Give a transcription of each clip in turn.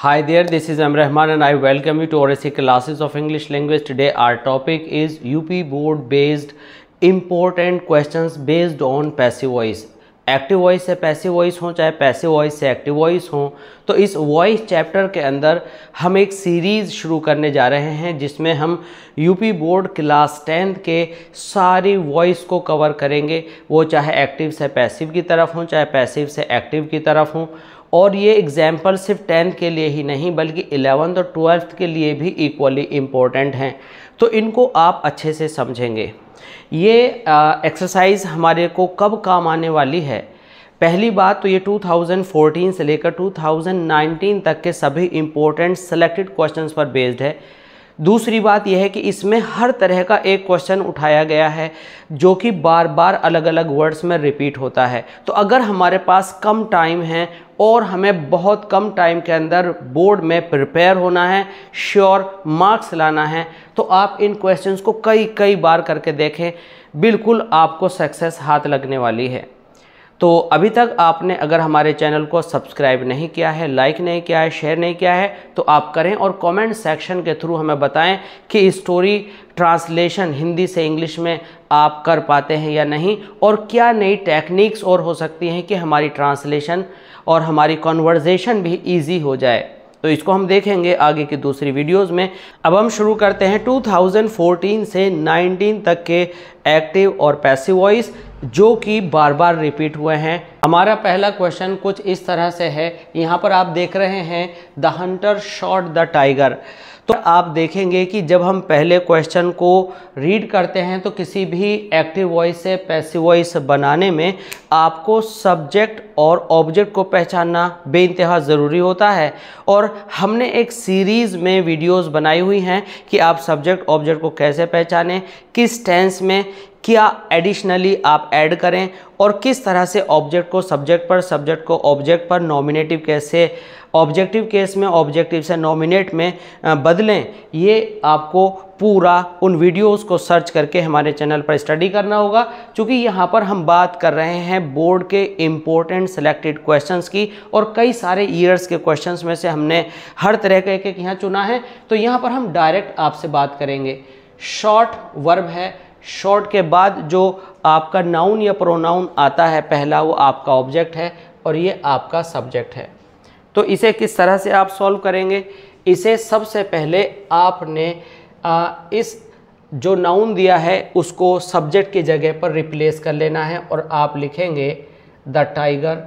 High there this is M Rahman and I welcome you to R C classes of English language today our topic is U P board based important question based on passive voice active voice से passive voice हों चाहे passive voice से active voice हों तो इस voice chapter के अंदर हम एक सीरीज़ शुरू करने जा रहे हैं जिसमें हम U P board class tenth के सारी वॉइस को कवर करेंगे वो चाहे एक्टिव से पैसिव की तरफ हों चाहे पैसिव से एक्टिव की तरफ हों और ये एग्ज़ाम्पल सिर्फ टेंथ के लिए ही नहीं बल्कि इलेवंथ और ट्वेल्थ के लिए भी इक्वली इम्पोर्टेंट हैं तो इनको आप अच्छे से समझेंगे ये एक्सरसाइज हमारे को कब काम आने वाली है पहली बात तो ये 2014 से लेकर 2019 तक के सभी इम्पोर्टेंट सेलेक्टेड क्वेश्चंस पर बेस्ड है दूसरी बात यह है कि इसमें हर तरह का एक क्वेश्चन उठाया गया है जो कि बार बार अलग अलग वर्ड्स में रिपीट होता है तो अगर हमारे पास कम टाइम है और हमें बहुत कम टाइम के अंदर बोर्ड में प्रिपेयर होना है श्योर मार्क्स लाना है तो आप इन क्वेश्चंस को कई कई बार करके देखें बिल्कुल आपको सक्सेस हाथ लगने वाली है तो अभी तक आपने अगर हमारे चैनल को सब्सक्राइब नहीं किया है लाइक नहीं किया है शेयर नहीं किया है तो आप करें और कमेंट सेक्शन के थ्रू हमें बताएं कि स्टोरी ट्रांसलेशन हिंदी से इंग्लिश में आप कर पाते हैं या नहीं और क्या नई टेक्निक्स और हो सकती हैं कि हमारी ट्रांसलेशन और हमारी कॉन्वर्जेशन भी ईजी हो जाए तो इसको हम देखेंगे आगे की दूसरी वीडियोस में अब हम शुरू करते हैं 2014 से 19 तक के एक्टिव और पैसिव वॉइस जो कि बार बार रिपीट हुए हैं हमारा पहला क्वेश्चन कुछ इस तरह से है यहाँ पर आप देख रहे हैं the hunter shot the tiger तो आप देखेंगे कि जब हम पहले क्वेश्चन को रीड करते हैं तो किसी भी एक्टिव वॉइस से पैसिव वॉइस बनाने में आपको सब्जेक्ट और ऑब्जेक्ट को पहचानना बे इंतहा ज़रूरी होता है और हमने एक सीरीज़ में वीडियोस बनाई हुई हैं कि आप सब्जेक्ट ऑब्जेक्ट को कैसे पहचानें किस टेंस में क्या एडिशनली आप ऐड करें और किस तरह से ऑब्जेक्ट को सब्जेक्ट पर सब्जेक्ट को ऑब्जेक्ट पर नॉमिनेटिव कैसे ऑब्जेक्टिव केस में ऑब्जेक्टिव से नॉमिनेट में बदलें ये आपको पूरा उन वीडियोस को सर्च करके हमारे चैनल पर स्टडी करना होगा क्योंकि यहाँ पर हम बात कर रहे हैं बोर्ड के इम्पोर्टेंट सेलेक्टेड क्वेश्चंस की और कई सारे ईयर्स के क्वेश्चंस में से हमने हर तरह का एक एक यहाँ चुना है तो यहाँ पर हम डायरेक्ट आपसे बात करेंगे शॉर्ट वर्ब है शॉर्ट के बाद जो आपका नाउन या प्रोनाउन आता है पहला वो आपका ऑब्जेक्ट है और ये आपका सब्जेक्ट है तो इसे किस तरह से आप सॉल्व करेंगे इसे सबसे पहले आपने आ, इस जो नाउन दिया है उसको सब्जेक्ट की जगह पर रिप्लेस कर लेना है और आप लिखेंगे द टाइगर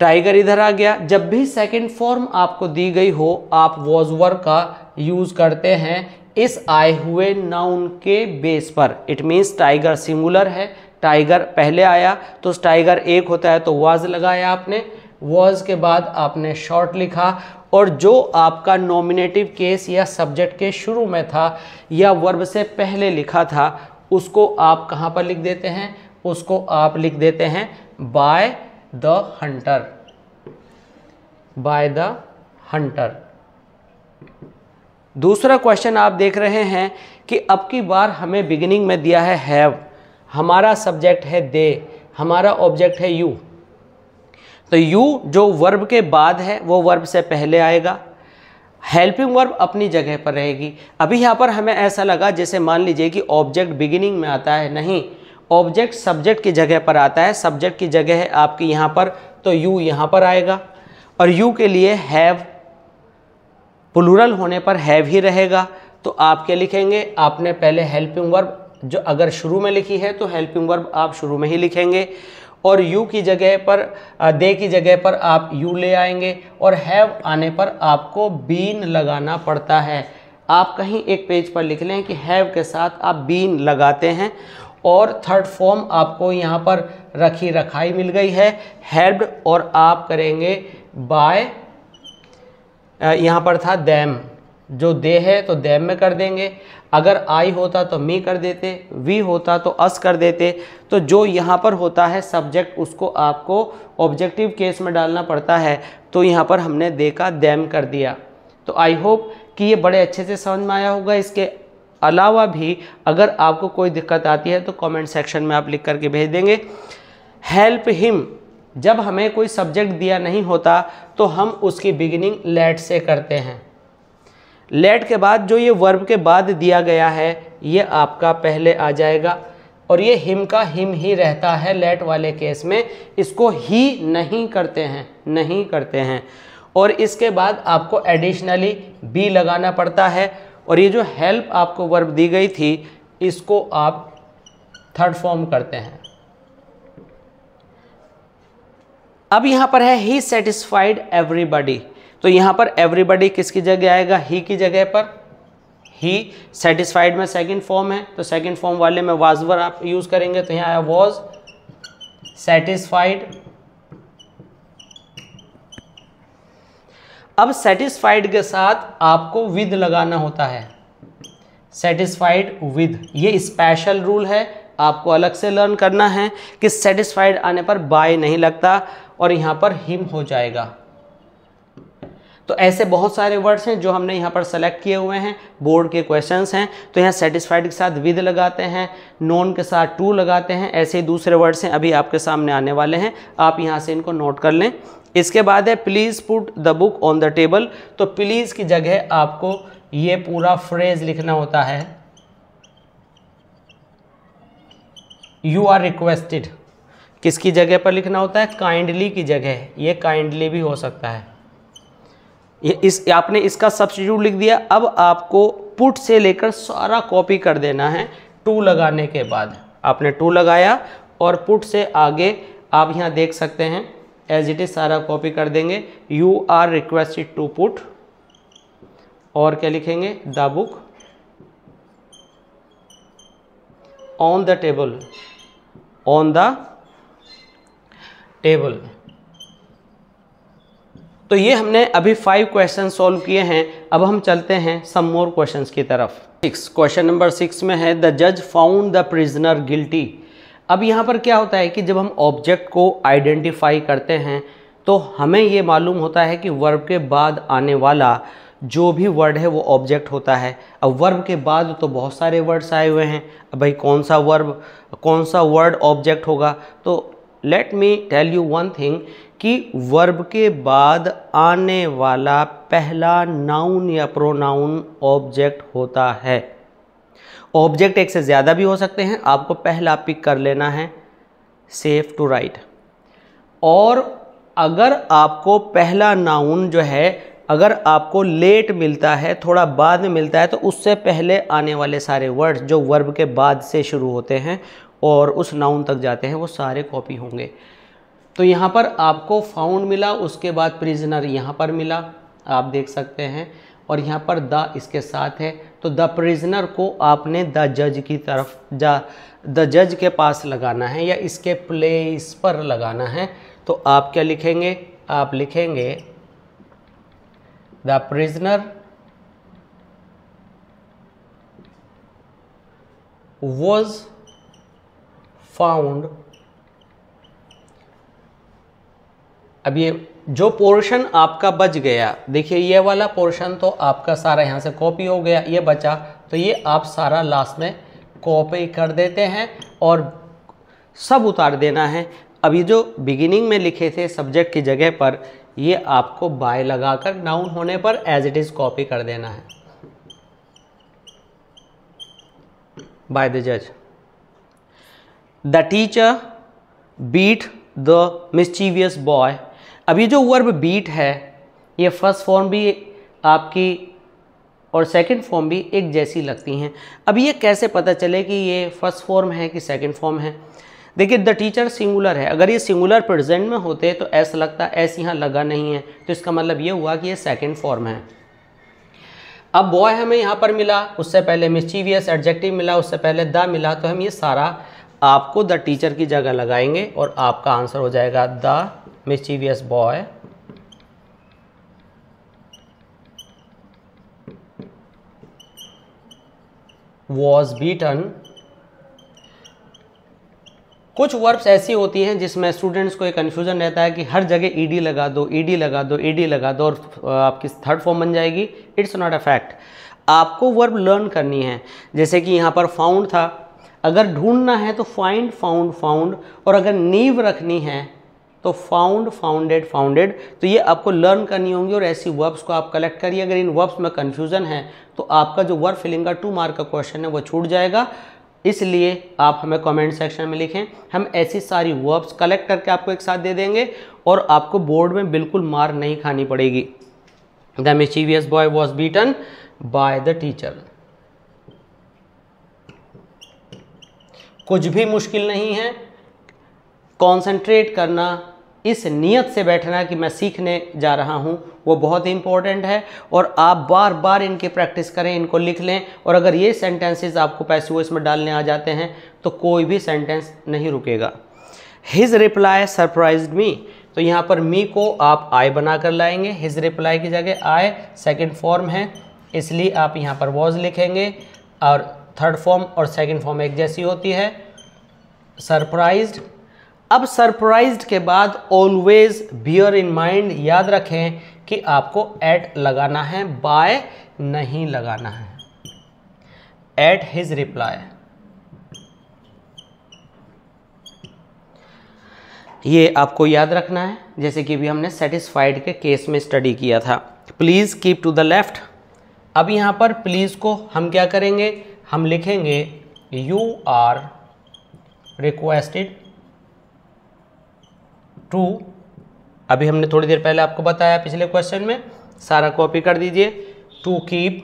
टाइगर इधर आ गया जब भी सेकेंड फॉर्म आपको दी गई हो आप वॉज वॉजवर का यूज़ करते हैं इस आए हुए नाउन के बेस पर इट मीन्स टाइगर सिंगुलर है टाइगर पहले आया तो टाइगर एक होता है तो वाज लगाया आपने वॉज के बाद आपने शॉर्ट लिखा और जो आपका नॉमिनेटिव केस या सब्जेक्ट के शुरू में था या वर्ब से पहले लिखा था उसको आप कहाँ पर लिख देते हैं उसको आप लिख देते हैं by the hunter by the hunter दूसरा क्वेश्चन आप देख रहे हैं कि अब की बार हमें बिगिनिंग में दिया है हैव हमारा सब्जेक्ट है दे हमारा ऑब्जेक्ट है यू तो यू जो वर्ब के बाद है वो वर्ब से पहले आएगा हेल्पिंग वर्ब अपनी जगह पर रहेगी अभी यहाँ पर हमें ऐसा लगा जैसे मान लीजिए कि ऑब्जेक्ट बिगिनिंग में आता है नहीं ऑब्जेक्ट सब्जेक्ट की जगह पर आता है सब्जेक्ट की जगह है आपकी यहाँ पर तो यू यहाँ पर आएगा और यू के लिए हैव प्लूरल होने पर हैव ही रहेगा तो आप क्या लिखेंगे आपने पहले हेल्पिंग वर्ब जो अगर शुरू में लिखी है तो हेल्पिंग वर्ब आप शुरू में ही लिखेंगे और यू की जगह पर दे की जगह पर आप यू ले आएंगे और हैव आने पर आपको बीन लगाना पड़ता है आप कहीं एक पेज पर लिख लें कि हैव के साथ आप बीन लगाते हैं और थर्ड फॉर्म आपको यहाँ पर रखी रखाई मिल गई है हेल्प्ड और आप करेंगे बाय यहाँ पर था दैम जो दे है तो दैम में कर देंगे अगर आई होता तो मी कर देते वी होता तो अस कर देते तो जो यहाँ पर होता है सब्जेक्ट उसको आपको ऑब्जेक्टिव केस में डालना पड़ता है तो यहाँ पर हमने दे का दैम कर दिया तो आई होप कि ये बड़े अच्छे से समझ में आया होगा इसके अलावा भी अगर आपको कोई दिक्कत आती है तो कमेंट सेक्शन में आप लिख करके भेज देंगे हेल्प हिम जब हमें कोई सब्जेक्ट दिया नहीं होता तो हम उसकी बिगिनिंग लेट से करते हैं लेट के बाद जो ये वर्ब के बाद दिया गया है ये आपका पहले आ जाएगा और ये हिम का हिम ही रहता है लेट वाले केस में इसको ही नहीं करते हैं नहीं करते हैं और इसके बाद आपको एडिशनली बी लगाना पड़ता है और ये जो हेल्प आपको वर्ब दी गई थी इसको आप थर्ड फॉर्म करते हैं अब यहां पर है ही सेटिस्फाइड एवरीबॉडी तो यहां पर एवरीबॉडी किसकी जगह आएगा ही की जगह पर ही सेटिस्फाइड में सेकंड फॉर्म है तो सेकंड फॉर्म वाले में वाजवर आप यूज़ करेंगे तो यहां आया वॉज सेटिस्फाइड अब सेटिस्फाइड के साथ आपको विद लगाना होता है सेटिस्फाइड विद ये स्पेशल रूल है आपको अलग से लर्न करना है कि सेटिस्फाइड आने पर बाय नहीं लगता और यहाँ पर हिम हो जाएगा तो ऐसे बहुत सारे वर्ड्स हैं जो हमने यहाँ पर सेलेक्ट किए हुए हैं बोर्ड के क्वेश्चंस हैं तो यहाँ सेटिस्फाइड के साथ विद लगाते हैं नॉन के साथ टू लगाते हैं ऐसे ही दूसरे वर्ड्स हैं अभी आपके सामने आने वाले हैं आप यहाँ से इनको नोट कर लें इसके बाद है please put the book on the table तो प्लीज़ की जगह आपको ये पूरा फ्रेज लिखना होता है यू आर रिक्वेस्टेड किसकी जगह पर लिखना होता है काइंडली की जगह ये काइंडली भी हो सकता है ये इस आपने इसका सब्सिट्यूट लिख दिया अब आपको पुट से लेकर सारा कॉपी कर देना है टू लगाने के बाद आपने टू लगाया और पुट से आगे आप यहाँ देख सकते हैं एज इट इज सारा कॉपी कर देंगे you are requested to put और क्या लिखेंगे the book on the table on the table तो ये हमने अभी फाइव क्वेश्चन सॉल्व किए हैं अब हम चलते हैं सम मोर क्वेश्चन की तरफ सिक्स क्वेश्चन नंबर सिक्स में है द जज फाउंड द प्रिजनर गिल्टी अब यहाँ पर क्या होता है कि जब हम ऑब्जेक्ट को आइडेंटिफाई करते हैं तो हमें ये मालूम होता है कि वर्ब के बाद आने वाला जो भी वर्ड है वो ऑब्जेक्ट होता है अब वर्ब के बाद तो बहुत सारे वर्ड्स आए हुए हैं अब भाई कौन सा वर्ब कौन सा वर्ड ऑब्जेक्ट होगा तो let me tell you one thing कि वर्ब के बाद आने वाला पहला नाउन या प्रोनाउन ऑब्जेक्ट होता है ऑब्जेक्ट एक से ज़्यादा भी हो सकते हैं आपको पहला पिक कर लेना है सेफ टू राइट और अगर आपको पहला नाउन जो है अगर आपको लेट मिलता है थोड़ा बाद में मिलता है तो उससे पहले आने वाले सारे वर्ड्स जो वर्ब के बाद से शुरू होते हैं और उस नाउन तक जाते हैं वो सारे कॉपी होंगे तो यहाँ पर आपको फाउंड मिला उसके बाद प्रिजनर यहाँ पर मिला आप देख सकते हैं और यहाँ पर द इसके साथ है तो द प्रिजनर को आपने द जज की तरफ जा द जज के पास लगाना है या इसके प्लेस पर लगाना है तो आप क्या लिखेंगे आप लिखेंगे द प्रिजनर वॉज फाउंड अब ये जो पोर्शन आपका बच गया देखिए ये वाला पोर्शन तो आपका सारा यहाँ से कॉपी हो गया ये बचा तो ये आप सारा लास्ट में कॉपी कर देते हैं और सब उतार देना है अब ये जो बिगिनिंग में लिखे थे सब्जेक्ट की जगह पर ये आपको बाय लगाकर नाउन होने पर एज इट इज़ कॉपी कर देना है बाय द जज the teacher beat the mischievous boy अब ये जो वर्ब बीट है ये फर्स्ट फॉर्म भी आपकी और सेकंड फॉर्म भी एक जैसी लगती हैं अब ये कैसे पता चले कि ये फर्स्ट फॉर्म है कि सेकंड फॉर्म है देखिए द टीचर सिंगुलर है अगर ये सिंगुलर प्रेजेंट में होते तो ऐसा लगता ऐस यहाँ लगा नहीं है तो इसका मतलब ये हुआ कि ये सेकेंड फॉर्म है अब बॉय हमें यहाँ पर मिला उससे पहले मिस्चीवियस एडजेक्टिव मिला उससे पहले द मिला तो हम ये सारा आपको द टीचर की जगह लगाएंगे और आपका आंसर हो जाएगा the mischievous boy was beaten कुछ वर्ब्स ऐसी होती हैं जिसमें स्टूडेंट्स को एक कन्फ्यूज़न रहता है कि हर जगह ईडी लगा दो ईडी लगा दो ईडी लगा दो और आपकी थर्ड फॉर्म बन जाएगी इट्स नॉट अ फैक्ट आपको वर्ब लर्न करनी है जैसे कि यहाँ पर फाउंड था अगर ढूंढना है तो फाइंड फाउंड फाउंड और अगर नीव रखनी है तो फाउंड फाउंडेड फाउंडेड तो ये आपको लर्न करनी होंगी और ऐसी वर्ब्स को आप कलेक्ट करिए अगर इन वर्ब्स में कन्फ्यूज़न है तो आपका जो वर्ब फिलिंग का टू मार्क का क्वेश्चन है वो छूट जाएगा इसलिए आप हमें कमेंट सेक्शन में लिखें हम ऐसी सारी वर्ब्स कलेक्ट करके आपको एक साथ दे देंगे और आपको बोर्ड में बिल्कुल मार नहीं खानी पड़ेगी the mischievous boy was beaten by the teacher कुछ भी मुश्किल नहीं है कॉन्सेंट्रेट करना इस नियत से बैठना कि मैं सीखने जा रहा हूँ वो बहुत ही इंपॉर्टेंट है और आप बार बार इनकी प्रैक्टिस करें इनको लिख लें और अगर ये सेंटेंसेस आपको पैसिवोइस में डालने आ जाते हैं तो कोई भी सेंटेंस नहीं रुकेगा हिज रिप्लाई सरप्राइज मी तो यहाँ पर मी को आप आई बना कर लाएंगे हिज रिप्लाई की जगह आई सेकेंड फॉर्म है इसलिए आप यहाँ पर वॉज लिखेंगे और थर्ड फॉर्म और सेकेंड फॉर्म एक जैसी होती है सरप्राइज्ड अब सरप्राइज के बाद ऑलवेज बियर इन माइंड याद रखें कि आपको एट लगाना है बाय नहीं लगाना है एट हिज रिप्लाई ये आपको याद रखना है जैसे कि भी हमने सेटिस्फाइड के केस में स्टडी किया था please keep to the left अब यहां पर प्लीज़ को हम क्या करेंगे हम लिखेंगे यू आर रिक्वेस्टेड टू अभी हमने थोड़ी देर पहले आपको बताया पिछले क्वेश्चन में सारा कॉपी कर दीजिए to keep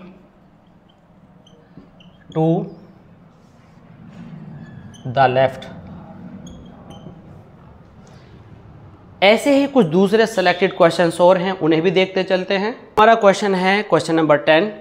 to the left ऐसे ही कुछ दूसरे सेलेक्टेड क्वेश्चन और हैं उन्हें भी देखते चलते हैं हमारा क्वेश्चन है question number ten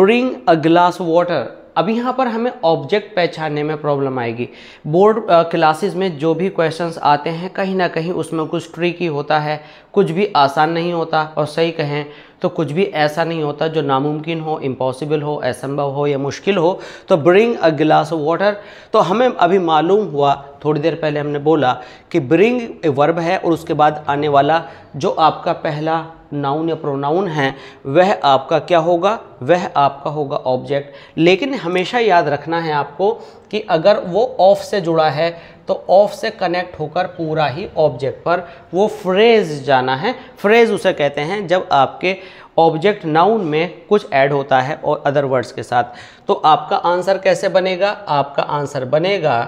bring a glass water अब यहाँ पर हमें ऑब्जेक्ट पहचानने में प्रॉब्लम आएगी बोर्ड क्लासेस में जो भी क्वेश्चंस आते हैं कहीं ना कहीं उसमें कुछ ट्रिकी होता है कुछ भी आसान नहीं होता और सही कहें तो कुछ भी ऐसा नहीं होता जो नामुमकिन हो इम्पॉसिबल हो असंभव हो या मुश्किल हो तो ब्रिंग अ गिलास ऑफ वाटर तो हमें अभी मालूम हुआ थोड़ी देर पहले हमने बोला कि ब्रिंग ए वर्ब है और उसके बाद आने वाला जो आपका पहला नाउन या प्रोनाउन है वह आपका क्या होगा वह आपका होगा ऑब्जेक्ट लेकिन हमेशा याद रखना है आपको कि अगर वो ऑफ से जुड़ा है तो ऑफ से कनेक्ट होकर पूरा ही ऑब्जेक्ट पर वो फ्रेज जाना है फ्रेज उसे कहते हैं जब आपके ऑब्जेक्ट नाउन में कुछ ऐड होता है और अदर वर्ड्स के साथ तो आपका आंसर कैसे बनेगा आपका आंसर बनेगा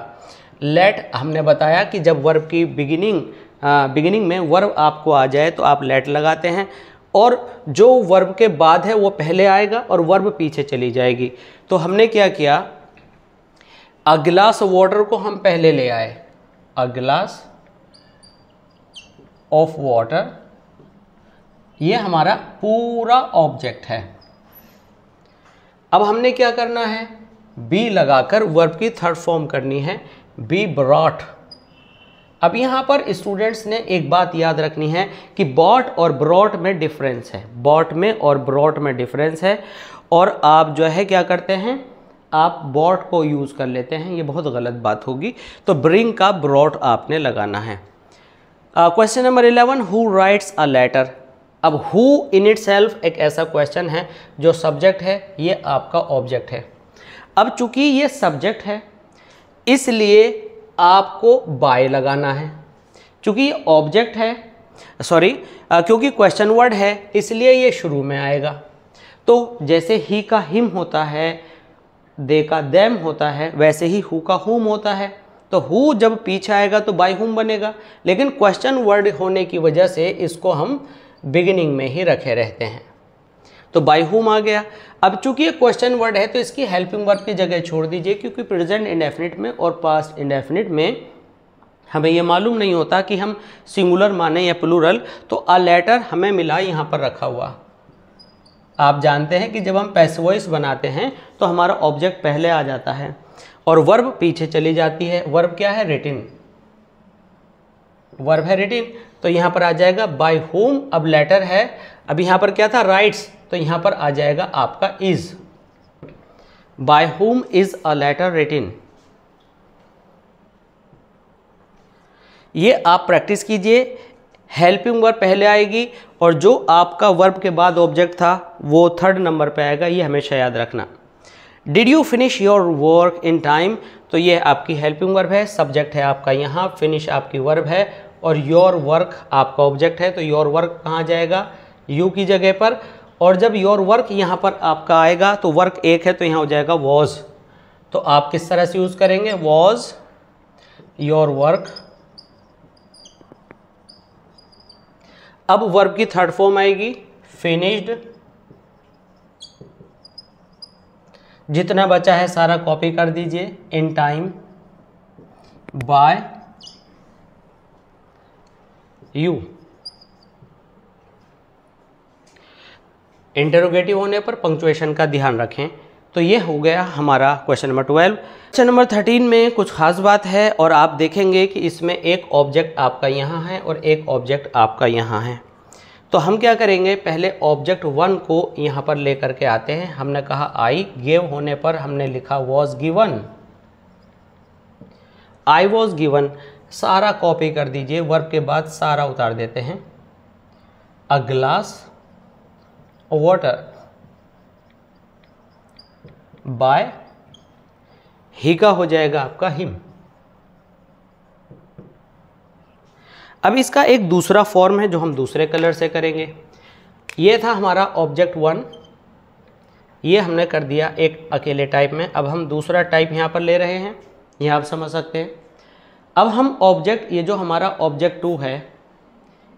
लेट हमने बताया कि जब वर्ब की बिगिनिंग बिगिनिंग हाँ, में वर्ब आपको आ जाए तो आप लेट लगाते हैं और जो वर्ब के बाद है वो पहले आएगा और वर्ब पीछे चली जाएगी तो हमने क्या किया अ ग्लास वाटर को हम पहले ले आए अ ग्लास ऑफ वाटर ये हमारा पूरा ऑब्जेक्ट है अब हमने क्या करना है बी लगाकर वर्ब की थर्ड फॉर्म करनी है बी ब्रॉट अब यहाँ पर स्टूडेंट्स ने एक बात याद रखनी है कि बॉट और ब्रॉट में डिफरेंस है बॉट में और ब्रॉट में डिफरेंस है और आप जो है क्या करते हैं आप बॉट को यूज़ कर लेते हैं ये बहुत गलत बात होगी तो ब्रिंग का ब्रॉट आपने लगाना है question number eleven who writes a letter अब हु इन इट सेल्फ एक ऐसा क्वेश्चन है जो सब्जेक्ट है ये आपका ऑब्जेक्ट है अब चूंकि ये सब्जेक्ट है इसलिए आपको बाय लगाना है चूँकि ये ऑब्जेक्ट है सॉरी क्योंकि क्वेश्चन वर्ड है इसलिए ये शुरू में आएगा तो जैसे ही का हिम होता है दे का देम होता है वैसे ही हु का हुम होता है तो हु जब पीछे आएगा तो बाय हुम बनेगा लेकिन क्वेश्चन वर्ड होने की वजह से इसको हम बिगिनिंग में ही रखे रहते हैं तो बाई हुम आ गया अब चूंकि ये क्वेश्चन वर्ड है तो इसकी हेल्पिंग वर्ड की जगह छोड़ दीजिए क्योंकि प्रेजेंट इंडेफिनिट में और पास्ट इंडेफिनिट में हमें यह मालूम नहीं होता कि हम सिंगुलर माने या प्लूरल तो अ लेटर हमें मिला यहाँ पर रखा हुआ आप जानते हैं कि जब हम पैसवॉइस बनाते हैं तो हमारा ऑब्जेक्ट पहले आ जाता है और वर्ब पीछे चली जाती है वर्ब क्या है रिटिन वर्ब है रिटिन तो यहाँ पर आ जाएगा बाय होम अब लेटर है अब यहाँ पर क्या था राइट्स तो यहाँ पर आ जाएगा आपका is by whom is a letter written ये आप प्रैक्टिस कीजिए हेल्पिंग वर्ब पहले आएगी और जो आपका वर्ब के बाद ऑब्जेक्ट था वो थर्ड नंबर पे आएगा ये हमेशा याद रखना did you finish your work in time तो ये आपकी हेल्पिंग वर्ब है सब्जेक्ट है आपका यहाँ फिनिश आपकी वर्ब है और योर वर्क आपका ऑब्जेक्ट है तो योर वर्क कहाँ जाएगा यू की जगह पर और जब योर वर्क यहाँ पर आपका आएगा तो वर्क एक है तो यहाँ हो जाएगा वॉज तो आप किस तरह से यूज़ करेंगे वॉज योर वर्क अब वर्ब की थर्ड फॉर्म आएगी फिनिश्ड जितना बचा है सारा कॉपी कर दीजिए in time by you interrogative होने पर पंक्चुएशन का ध्यान रखें तो ये हो गया हमारा question number twelve question number thirteen में कुछ खास बात है और आप देखेंगे कि इसमें एक ऑब्जेक्ट आपका यहाँ है और एक ऑब्जेक्ट आपका यहाँ है तो हम क्या करेंगे पहले ऑब्जेक्ट वन को यहाँ पर ले करके आते हैं हमने कहा आई गेव होने पर हमने लिखा was given I was given सारा कॉपी कर दीजिए वर्ब के बाद सारा उतार देते हैं अ ग्लास वाटर बाय ही का हो जाएगा आपका हिम अब इसका एक दूसरा फॉर्म है जो हम दूसरे कलर से करेंगे ये था हमारा ऑब्जेक्ट वन ये हमने कर दिया एक अकेले टाइप में अब हम दूसरा टाइप यहाँ पर ले रहे हैं यह आप समझ सकते हैं अब हम ऑब्जेक्ट ये जो हमारा ऑब्जेक्ट टू है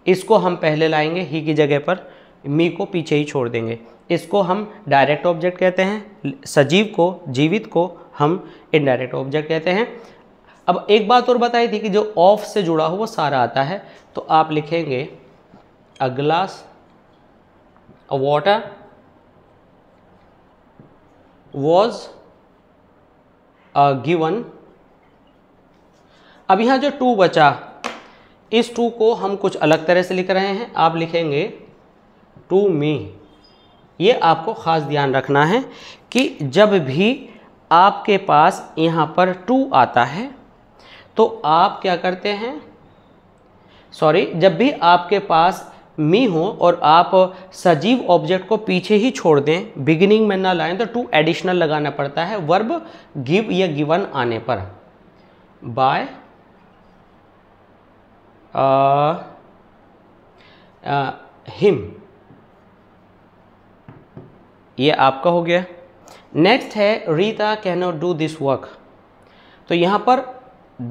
इसको हम पहले लाएंगे ही की जगह पर मी को पीछे ही छोड़ देंगे इसको हम डायरेक्ट ऑब्जेक्ट कहते हैं सजीव को जीवित को हम इनडायरेक्ट ऑब्जेक्ट कहते हैं अब एक बात और बताई थी कि जो ऑफ से जुड़ा हो सारा आता है तो आप लिखेंगे a glass a water was a given अब यहाँ जो टू बचा इस टू को हम कुछ अलग तरह से लिख रहे हैं आप लिखेंगे टू मी ये आपको ख़ास ध्यान रखना है कि जब भी आपके पास यहाँ पर टू आता है तो आप क्या करते हैं सॉरी जब भी आपके पास मी हो और आप सजीव ऑब्जेक्ट को पीछे ही छोड़ दें बिगिनिंग में ना लाएं तो टू एडिशनल लगाना पड़ता है वर्ब गिव या गिवन आने पर बाय हिम ये आपका हो गया नेक्स्ट है Rita can not do this work तो यहाँ पर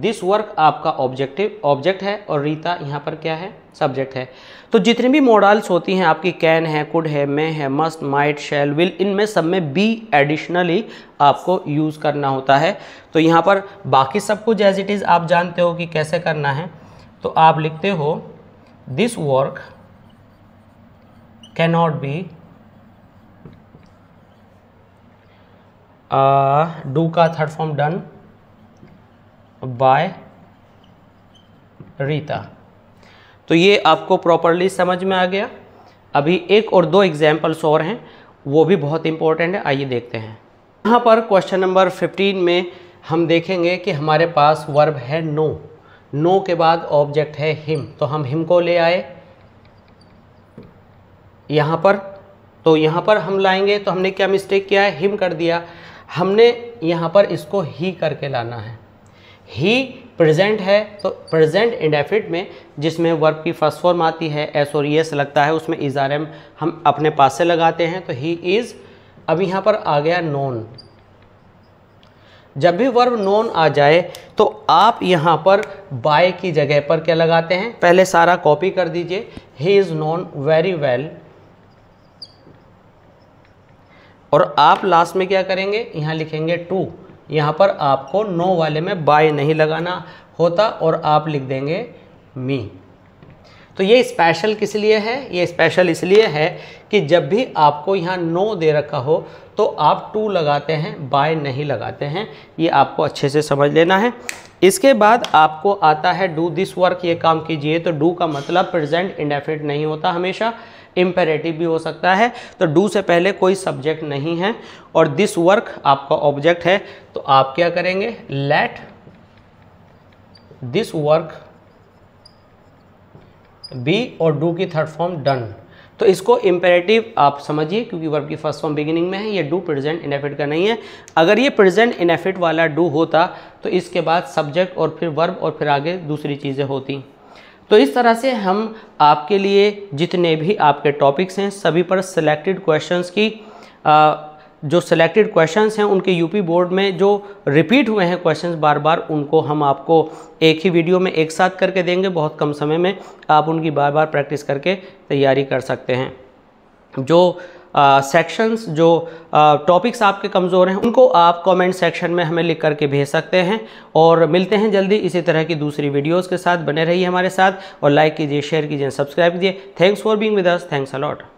दिस वर्क आपका ऑब्जेक्टिव ऑब्जेक्ट है और रीता यहाँ पर क्या है सब्जेक्ट है तो जितनी भी मॉडल्स होती हैं आपकी कैन है कुड है मे है मस्ट माइट शेल विल इनमें सब में बी एडिशनली आपको यूज़ करना होता है तो यहाँ पर बाकी सब कुछ एज इट इज़ आप जानते हो कि कैसे करना है तो आप लिखते हो this work cannot be do का third form done by Rita तो ये आपको प्रॉपरली समझ में आ गया अभी एक और दो एग्जाम्पल्स और हैं वो भी बहुत इंपॉर्टेंट है आइए देखते हैं यहाँ पर क्वेश्चन नंबर 15 में हम देखेंगे कि हमारे पास वर्ब है नो no. नो के बाद ऑब्जेक्ट है हिम तो हम हिम को ले आए यहाँ पर तो यहाँ पर हम लाएंगे तो हमने क्या मिस्टेक किया है हिम कर दिया हमने यहाँ पर इसको ही करके लाना है ही प्रेजेंट है तो प्रेजेंट इंडेफिट में जिसमें वर्ब की फर्स्ट फॉर्म आती है एस और एस लगता है उसमें इज़ारम हम अपने पास से लगाते हैं तो ही इज़ अब यहाँ पर आ गया नॉन जब भी वर्ब नोन आ जाए तो आप यहाँ पर बाय की जगह पर क्या लगाते हैं पहले सारा कॉपी कर दीजिए he is known very well और आप लास्ट में क्या करेंगे यहाँ लिखेंगे टू यहाँ पर आपको नो वाले में बाय नहीं लगाना होता और आप लिख देंगे मी तो ये स्पेशल किस लिए है ये स्पेशल इसलिए है कि जब भी आपको यहाँ नो दे रखा हो तो आप टू लगाते हैं बाय नहीं लगाते हैं ये आपको अच्छे से समझ लेना है इसके बाद आपको आता है डू दिस वर्क ये काम कीजिए तो डू का मतलब प्रेजेंट इंडेफिनिट नहीं होता हमेशा इम्पेरेटिव भी हो सकता है तो डू से पहले कोई सब्जेक्ट नहीं है और दिस वर्क आपका ऑब्जेक्ट है तो आप क्या करेंगे लेट दिस वर्क बी और डू की थर्ड फॉर्म डन तो इसको इम्पेरेटिव आप समझिए क्योंकि वर्ब की फर्स्ट फॉर्म बिगिनिंग में है ये डू प्रेजेंट इनएफिट का नहीं है अगर ये प्रेजेंट इनएफिट वाला डू होता तो इसके बाद सब्जेक्ट और फिर वर्ब और फिर आगे दूसरी चीज़ें होती तो इस तरह से हम आपके लिए जितने भी आपके टॉपिक्स हैं सभी पर सिलेक्टेड क्वेश्चंस की आ, जो सिलेक्टेड क्वेश्चंस हैं उनके यूपी बोर्ड में जो रिपीट हुए हैं क्वेश्चंस बार बार उनको हम आपको एक ही वीडियो में एक साथ करके देंगे बहुत कम समय में आप उनकी बार बार प्रैक्टिस करके तैयारी कर सकते हैं जो सेक्शंस uh, जो टॉपिक्स uh, आपके कमज़ोर हैं उनको आप कमेंट सेक्शन में हमें लिख करके भेज सकते हैं और मिलते हैं जल्दी इसी तरह की दूसरी वीडियोस के साथ बने रहिए हमारे साथ और लाइक कीजिए शेयर कीजिए सब्सक्राइब कीजिए thanks for being with us thanks allot